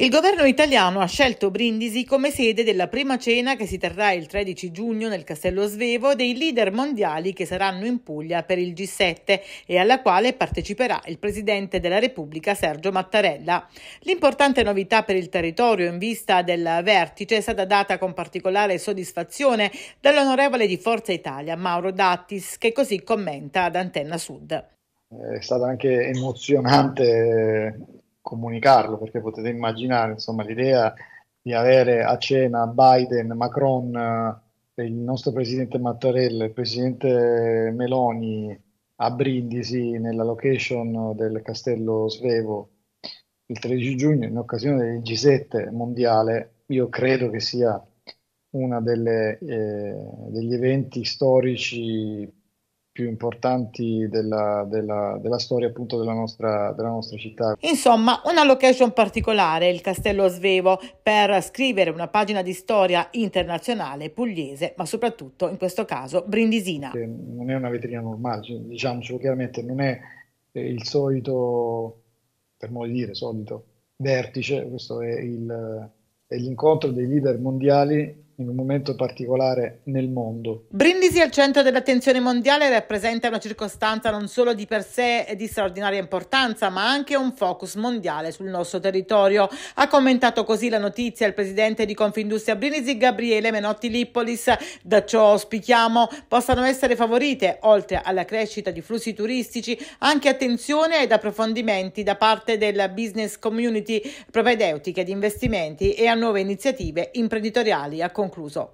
Il governo italiano ha scelto Brindisi come sede della prima cena che si terrà il 13 giugno nel Castello Svevo dei leader mondiali che saranno in Puglia per il G7 e alla quale parteciperà il Presidente della Repubblica Sergio Mattarella. L'importante novità per il territorio in vista del vertice è stata data con particolare soddisfazione dall'onorevole di Forza Italia Mauro Dattis che così commenta ad Antenna Sud. È stata anche emozionante eh, comunicarlo, perché potete immaginare insomma, l'idea di avere a cena Biden, Macron, eh, il nostro presidente Mattarella, il presidente Meloni a Brindisi nella location del castello Svevo il 13 giugno in occasione del G7 mondiale, io credo che sia uno eh, degli eventi storici più importanti della, della, della storia appunto della nostra, della nostra, città. Insomma, una location particolare, il Castello Svevo, per scrivere una pagina di storia internazionale pugliese, ma soprattutto in questo caso brindisina. non è una vetrina normale, diciamocelo chiaramente, non è eh, il solito, per modo di dire, solito vertice, questo è, il, è l'incontro dei leader mondiali in un momento particolare nel mondo. Brindisi al centro dell'attenzione mondiale rappresenta una circostanza non solo di per sé di straordinaria importanza, ma anche un focus mondiale sul nostro territorio. Ha commentato così la notizia il presidente di Confindustria Brindisi Gabriele Menotti Lippolis. Da ciò auspichiamo possano essere favorite, oltre alla crescita di flussi turistici, anche attenzione ed approfondimenti da parte della business community propedeutiche di investimenti e a nuove iniziative imprenditoriali a concorso 枯燥。